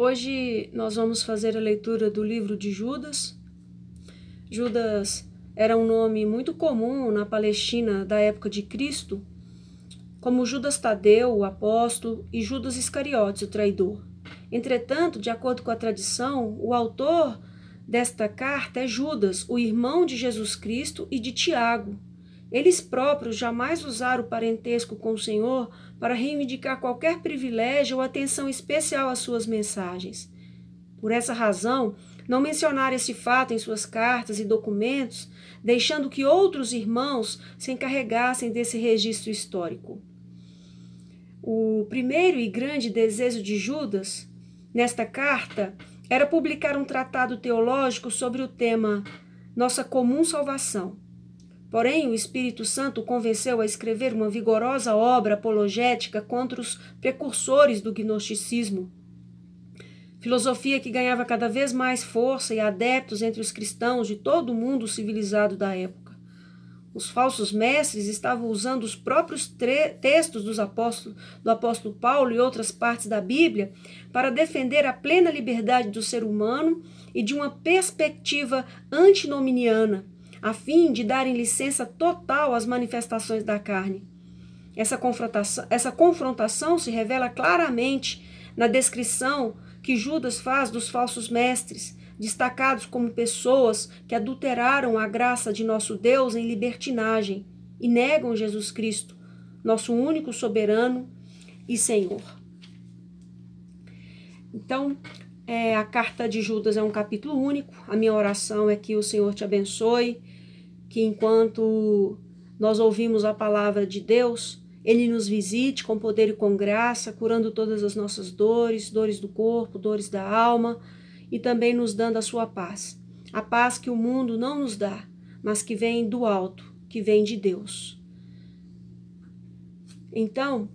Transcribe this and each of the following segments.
Hoje nós vamos fazer a leitura do livro de Judas. Judas era um nome muito comum na Palestina da época de Cristo, como Judas Tadeu, o apóstolo, e Judas Iscariotes, o traidor. Entretanto, de acordo com a tradição, o autor desta carta é Judas, o irmão de Jesus Cristo e de Tiago, eles próprios jamais usaram o parentesco com o Senhor para reivindicar qualquer privilégio ou atenção especial às suas mensagens. Por essa razão, não mencionaram esse fato em suas cartas e documentos, deixando que outros irmãos se encarregassem desse registro histórico. O primeiro e grande desejo de Judas, nesta carta, era publicar um tratado teológico sobre o tema Nossa Comum Salvação Porém, o Espírito Santo convenceu a escrever uma vigorosa obra apologética contra os precursores do gnosticismo. Filosofia que ganhava cada vez mais força e adeptos entre os cristãos de todo o mundo civilizado da época. Os falsos mestres estavam usando os próprios textos dos do apóstolo Paulo e outras partes da Bíblia para defender a plena liberdade do ser humano e de uma perspectiva antinominiana a fim de darem licença total às manifestações da carne. Essa confrontação, essa confrontação se revela claramente na descrição que Judas faz dos falsos mestres, destacados como pessoas que adulteraram a graça de nosso Deus em libertinagem e negam Jesus Cristo, nosso único soberano e Senhor. Então, é, a carta de Judas é um capítulo único. A minha oração é que o Senhor te abençoe, que enquanto nós ouvimos a palavra de Deus, Ele nos visite com poder e com graça, curando todas as nossas dores, dores do corpo, dores da alma, e também nos dando a sua paz. A paz que o mundo não nos dá, mas que vem do alto, que vem de Deus. Então,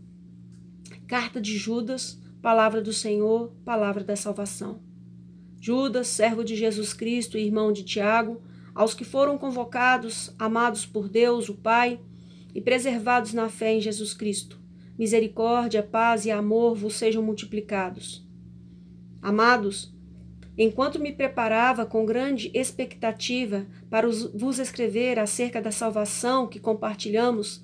carta de Judas Palavra do Senhor, palavra da salvação. Judas, servo de Jesus Cristo e irmão de Tiago, aos que foram convocados, amados por Deus, o Pai, e preservados na fé em Jesus Cristo, misericórdia, paz e amor vos sejam multiplicados. Amados, enquanto me preparava com grande expectativa para vos escrever acerca da salvação que compartilhamos,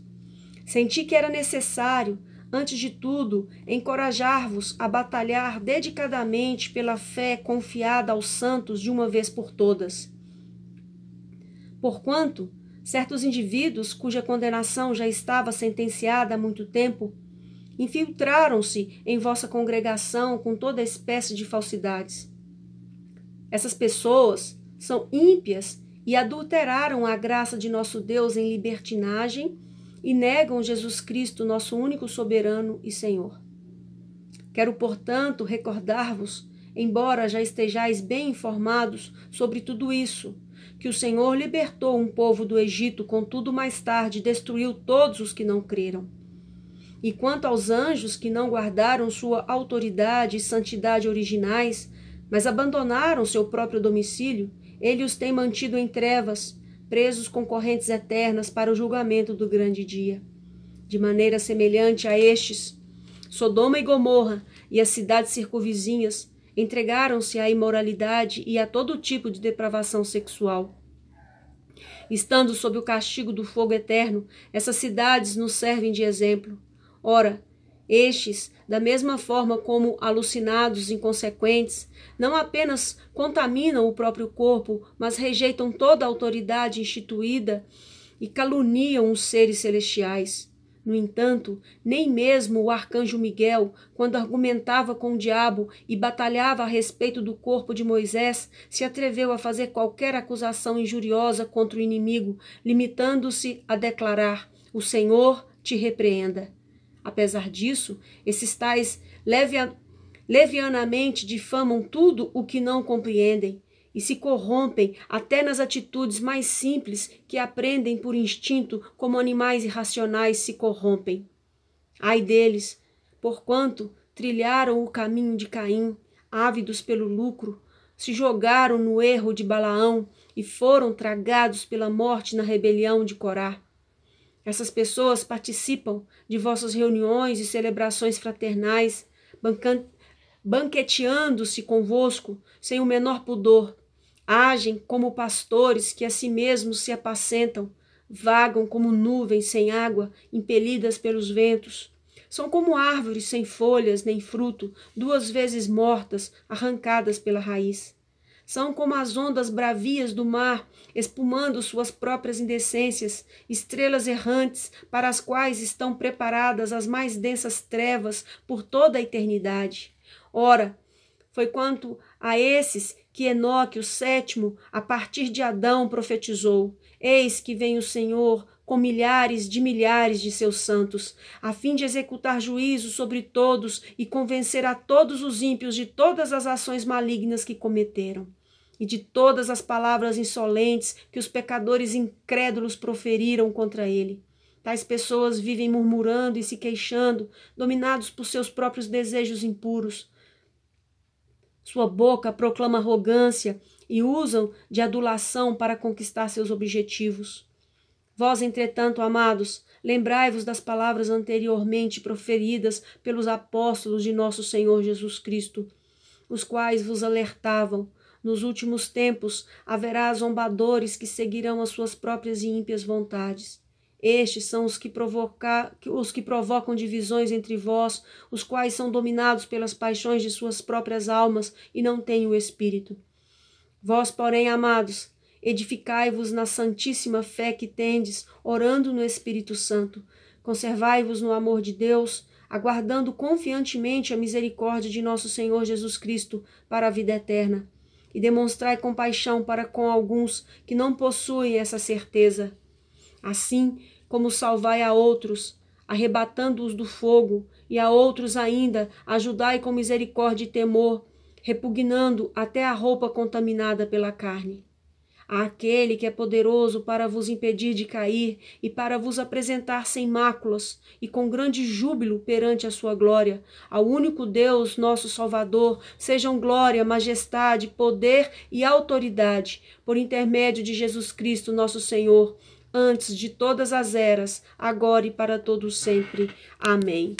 senti que era necessário Antes de tudo, encorajar-vos a batalhar dedicadamente pela fé confiada aos santos de uma vez por todas. Porquanto, certos indivíduos cuja condenação já estava sentenciada há muito tempo, infiltraram-se em vossa congregação com toda espécie de falsidades. Essas pessoas são ímpias e adulteraram a graça de nosso Deus em libertinagem e negam Jesus Cristo, nosso único soberano e Senhor. Quero, portanto, recordar-vos, embora já estejais bem informados sobre tudo isso, que o Senhor libertou um povo do Egito, contudo, mais tarde destruiu todos os que não creram. E quanto aos anjos que não guardaram sua autoridade e santidade originais, mas abandonaram seu próprio domicílio, ele os tem mantido em trevas presos com correntes eternas para o julgamento do grande dia. De maneira semelhante a estes, Sodoma e Gomorra e as cidades circunvizinhas entregaram-se à imoralidade e a todo tipo de depravação sexual. Estando sob o castigo do fogo eterno, essas cidades nos servem de exemplo. Ora, estes, da mesma forma como alucinados inconsequentes, não apenas contaminam o próprio corpo, mas rejeitam toda a autoridade instituída e caluniam os seres celestiais. No entanto, nem mesmo o arcanjo Miguel, quando argumentava com o diabo e batalhava a respeito do corpo de Moisés, se atreveu a fazer qualquer acusação injuriosa contra o inimigo, limitando-se a declarar: O Senhor te repreenda. Apesar disso, esses tais levianamente difamam tudo o que não compreendem e se corrompem até nas atitudes mais simples que aprendem por instinto, como animais irracionais se corrompem. Ai deles, porquanto trilharam o caminho de Caim, ávidos pelo lucro, se jogaram no erro de Balaão e foram tragados pela morte na rebelião de Corá. Essas pessoas participam de vossas reuniões e celebrações fraternais, banqueteando-se convosco sem o menor pudor. Agem como pastores que a si mesmos se apacentam, vagam como nuvens sem água, impelidas pelos ventos. São como árvores sem folhas nem fruto, duas vezes mortas, arrancadas pela raiz. São como as ondas bravias do mar, espumando suas próprias indecências, estrelas errantes para as quais estão preparadas as mais densas trevas por toda a eternidade. Ora, foi quanto a esses que Enoque, o sétimo, a partir de Adão, profetizou: Eis que vem o Senhor com milhares de milhares de seus santos, a fim de executar juízo sobre todos e convencer a todos os ímpios de todas as ações malignas que cometeram e de todas as palavras insolentes que os pecadores incrédulos proferiram contra ele. Tais pessoas vivem murmurando e se queixando, dominados por seus próprios desejos impuros. Sua boca proclama arrogância e usam de adulação para conquistar seus objetivos. Vós, entretanto, amados, lembrai-vos das palavras anteriormente proferidas pelos apóstolos de nosso Senhor Jesus Cristo, os quais vos alertavam nos últimos tempos haverá zombadores que seguirão as suas próprias e ímpias vontades. Estes são os que, provocar os que provocam divisões entre vós, os quais são dominados pelas paixões de suas próprias almas e não têm o espírito. Vós, porém, amados, edificai-vos na santíssima fé que tendes, orando no Espírito Santo. Conservai-vos no amor de Deus, aguardando confiantemente a misericórdia de nosso Senhor Jesus Cristo para a vida eterna e demonstrai compaixão para com alguns que não possuem essa certeza. Assim como salvai a outros, arrebatando-os do fogo, e a outros ainda ajudai com misericórdia e temor, repugnando até a roupa contaminada pela carne àquele que é poderoso para vos impedir de cair e para vos apresentar sem máculas e com grande júbilo perante a sua glória. Ao único Deus, nosso Salvador, sejam glória, majestade, poder e autoridade, por intermédio de Jesus Cristo, nosso Senhor, antes de todas as eras, agora e para todo sempre. Amém.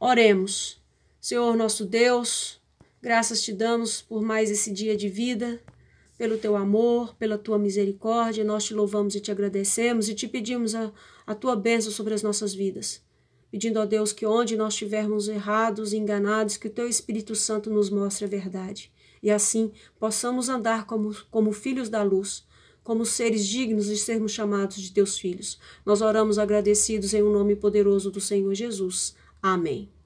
Oremos. Senhor nosso Deus, graças te damos por mais esse dia de vida pelo teu amor, pela tua misericórdia. Nós te louvamos e te agradecemos e te pedimos a, a tua bênção sobre as nossas vidas. Pedindo a Deus que onde nós estivermos errados, enganados, que o teu Espírito Santo nos mostre a verdade. E assim possamos andar como, como filhos da luz, como seres dignos de sermos chamados de teus filhos. Nós oramos agradecidos em o um nome poderoso do Senhor Jesus. Amém.